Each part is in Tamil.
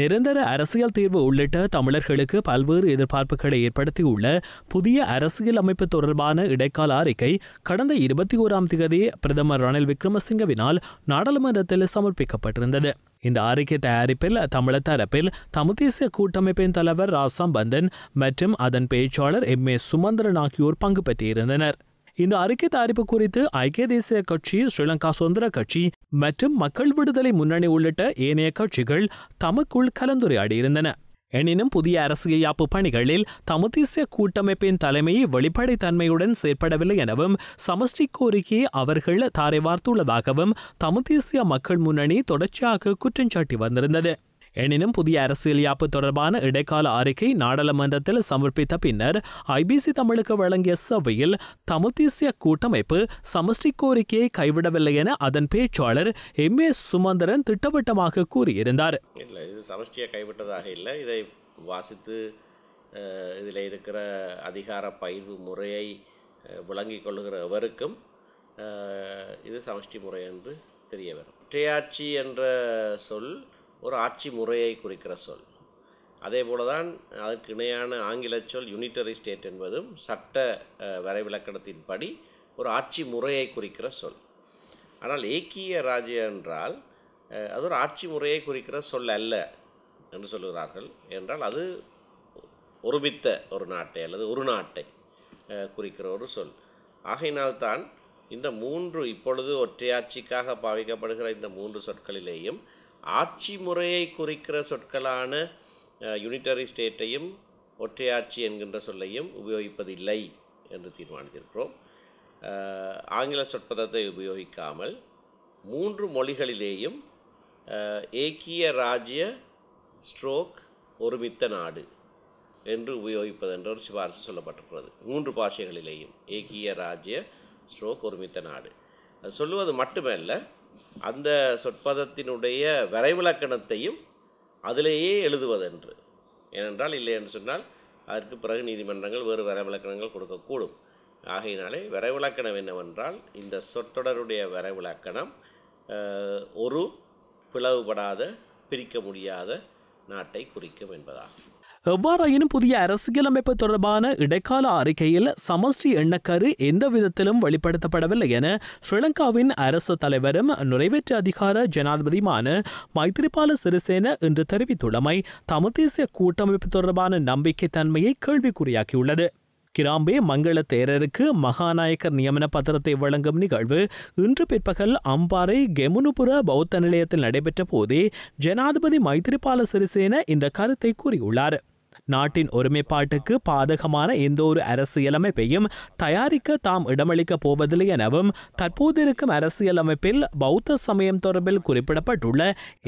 நிரந்தர அரசியல் தீர்வு உள்ளிட்ட தமிழர்களுக்கு பல்வேறு எதிர்பார்ப்புகளை ஏற்படுத்தியுள்ள புதிய அரசியல் அமைப்பு தொடர்பான இடைக்கால அறிக்கை கடந்த இருபத்தி ஓராம் தேதி பிரதமர் ரணில் விக்ரமசிங்கவினால் நாடாளுமன்றத்தில் சமர்ப்பிக்கப்பட்டிருந்தது இந்த அறிக்கை தயாரிப்பில் தமிழர் தரப்பில் தமிழ்தேசிய கூட்டமைப்பின் தலைவர் ராசாம் பந்தன் மற்றும் அதன் பேச்சாளர் எம் ஏ சுமந்திரன் ஆகியோர் பங்கு பெற்றிருந்தனர் இந்த அறிக்கை தயாரிப்பு குறித்து ஐக்கிய தேசிய கட்சி ஸ்ரீலங்கா சுதந்திர கட்சி மற்றும் மக்கள் விடுதலை முன்னணி உள்ளிட்ட ஏனைய கட்சிகள் தமக்குள் கலந்துரையாடியிருந்தன எனினும் புதிய அரசியலாப்பு பணிகளில் தமதேசிய கூட்டமைப்பின் தலைமையை வெளிப்படைத்தன்மையுடன் செயற்படவில்லை எனவும் சமஷ்டி கோரிக்கையை அவர்கள் தாரை வார்த்துள்ளதாகவும் தமதேசிய மக்கள் முன்னணி தொடர்ச்சியாக குற்றஞ்சாட்டி வந்திருந்தது எனினும் புதிய அரசியல் யாப்பு தொடர்பான இடைக்கால அறிக்கை நாடாளுமன்றத்தில் சமர்ப்பித்த பின்னர் ஐபிசி தமிழுக்கு வழங்கிய சபையில் தமிழ் கூட்டமைப்பு சமஷ்டி கோரிக்கையை கைவிடவில்லை என அதன் பேச்சாளர் எம் ஏ சுமந்திரன் திட்டவட்டமாக கூறியிருந்தார் இல்லை இது சமஷ்டியை கைவிட்டதாக இல்லை இதை வாசித்து இதில் இருக்கிற அதிகார பயிர்வு முறையை விளங்கிக் கொள்கிற எவருக்கும் இது சமஷ்டி முறை என்று தெரிய வரும் ஒற்றையாட்சி என்ற சொல் ஒரு ஆட்சி முறையை குறிக்கிற சொல் அதே போல தான் அதற்கு இணையான ஆங்கில சொல் யூனிட்டரி ஸ்டேட் என்பதும் சட்ட படி ஒரு ஆட்சி முறையை குறிக்கிற சொல் ஆனால் ஏக்கிய ராஜ்யம் என்றால் அது ஒரு ஆட்சி முறையை குறிக்கிற சொல் அல்ல என்று சொல்கிறார்கள் என்றால் அது ஒருமித்த ஒரு நாட்டை அல்லது ஒரு நாட்டை குறிக்கிற ஒரு சொல் ஆகையினால்தான் இந்த மூன்று இப்பொழுது ஒற்றையாட்சிக்காக பாவிக்கப்படுகிற இந்த மூன்று சொற்களிலேயும் ஆட்சி முறையை குறிக்கிற சொற்களான யூனிட்டரி ஸ்டேட்டையும் ஒற்றையாட்சி என்கின்ற சொல்லையும் உபயோகிப்பதில்லை என்று தீர்மானித்திருக்கிறோம் ஆங்கில சொற்பதத்தை உபயோகிக்காமல் மூன்று மொழிகளிலேயும் ஏக்கிய ராஜ்ய ஸ்ட்ரோக் ஒருமித்த நாடு என்று உபயோகிப்பது என்ற ஒரு சிபாரசு சொல்லப்பட்டிருக்கிறது மூன்று பாஷைகளிலேயும் ஏக்கிய ராஜ்ய ஸ்ட்ரோக் ஒருமித்த நாடு அது சொல்லுவது மட்டுமல்ல அந்த சொற்பதத்தினுடைய வரைவிலக்கணத்தையும் அதிலேயே எழுதுவதென்று ஏனென்றால் இல்லை என்று சொன்னால் அதற்கு பிறகு நீதிமன்றங்கள் வேறு வரைவிலக்கணங்கள் கொடுக்கக்கூடும் ஆகையினாலே வரைவிலக்கணம் என்னவென்றால் இந்த சொற்றொடருடைய வரைவிலக்கணம் ஒரு பிளவுபடாத பிரிக்க முடியாத நாட்டை குறிக்கும் என்பதாகும் எவ்வாறாயினும் புதிய அரசியலமைப்பு தொடர்பான இடைக்கால அறிக்கையில் சமஷ்டி எண்ணக்கரு எந்த விதத்திலும் வெளிப்படுத்தப்படவில்லை என ஸ்ரீலங்காவின் அரசு தலைவரும் நிறைவேற்று அதிகார ஜனாதிபதியுமான மைத்திரிபால சிறிசேன இன்று தெரிவித்துள்ளமை தமிழ் கூட்டமைப்பு தொடர்பான நம்பிக்கை தன்மையை கேள்விக்குறியாக்கியுள்ளது கிராம்பே மங்கள தேரருக்கு மகாநாயக்கர் நியமன பத்திரத்தை வழங்கும் நிகழ்வு இன்று பிற்பகல் அம்பாறை கெமுனுபுர பௌத்த நிலையத்தில் நடைபெற்ற போதே ஜனாதிபதி மைத்திரிபால சிறிசேன இந்த கருத்தை கூறியுள்ளார் நாட்டின் ஒருமைப்பாட்டுக்கு பாதகமான எந்த ஒரு அரசியலமைப்பையும் தயாரிக்க தாம் இடமளிக்க போவதில்லை எனவும் தற்போதிருக்கும் அரசியலமைப்பில் பௌத்த சமயம் தொடர்பில் குறிப்பிடப்பட்டுள்ள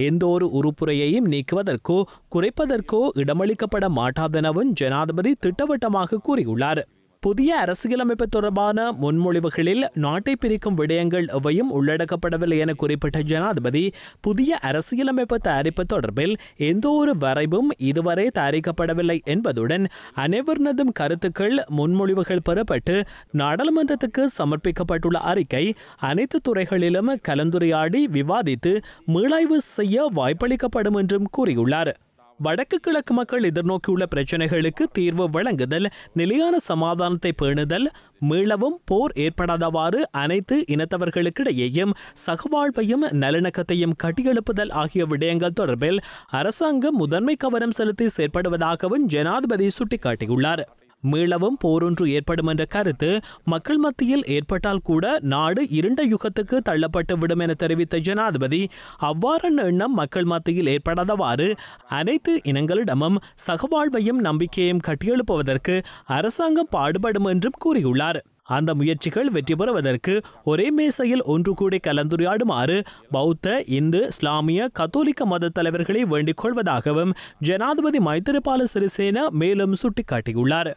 எந்தவொரு உறுப்புரையையும் நீக்குவதற்கோ குறைப்பதற்கோ இடமளிக்கப்பட மாட்டாதெனவும் ஜனாதிபதி திட்டவட்டமாக கூறியுள்ளார் புதிய அரசியலமைப்பு தொடர்பான முன்மொழிவுகளில் நாட்டை பிரிக்கும் விடயங்கள் எவையும் உள்ளடக்கப்படவில்லை என குறிப்பிட்ட ஜனாதிபதி புதிய அரசியலமைப்பு தயாரிப்பு தொடர்பில் எந்த ஒரு வரைவும் இதுவரை தயாரிக்கப்படவில்லை என்பதுடன் அனைவரினதும் கருத்துக்கள் முன்மொழிவுகள் பெறப்பட்டு நாடாளுமன்றத்துக்கு சமர்ப்பிக்கப்பட்டுள்ள அறிக்கை அனைத்து துறைகளிலும் கலந்துரையாடி விவாதித்து மீளாய்வு செய்ய வாய்ப்பளிக்கப்படும் என்றும் கூறியுள்ளார் வடக்கு கிழக்கு மக்கள் எதிர்நோக்கியுள்ள பிரச்சினைகளுக்கு தீர்வு வழங்குதல் நிலையான சமாதானத்தை பேணுதல் மீளவும் போர் ஏற்படாதவாறு அனைத்து இனத்தவர்களுக்கிடையேயும் சகவாழ்வையும் நல்லிணக்கத்தையும் கட்டியெழுப்புதல் ஆகிய விடயங்கள் தொடர்பில் அரசாங்கம் முதன்மை கவனம் செலுத்தி செயற்படுவதாகவும் ஜனாதிபதி சுட்டிக்காட்டியுள்ளார் மீளவும் போரொன்று ஏற்படும் என்ற கருத்து மக்கள் மத்தியில் ஏற்பட்டால் கூட நாடு இருண்ட யுகத்துக்கு தள்ளப்பட்டு விடும் என தெரிவித்த ஜனாதிபதி அவ்வாறான எண்ணம் மக்கள் மத்தியில் ஏற்படாதவாறு அனைத்து இனங்களிடமும் சகவாழ்வையும் நம்பிக்கையும் கட்டியெழுப்புவதற்கு அரசாங்கம் பாடுபடும் என்றும் கூறியுள்ளார் அந்த முயற்சிகள் வெற்றி பெறுவதற்கு ஒரே மேசையில் ஒன்று கூடி கலந்துரையாடுமாறு பௌத்த இந்து இஸ்லாமிய கத்தோலிக்க மத தலைவர்களை வேண்டிக் கொள்வதாகவும் ஜனாதிபதி மைத்திரிபால சிறிசேன மேலும் சுட்டிக்காட்டியுள்ளார்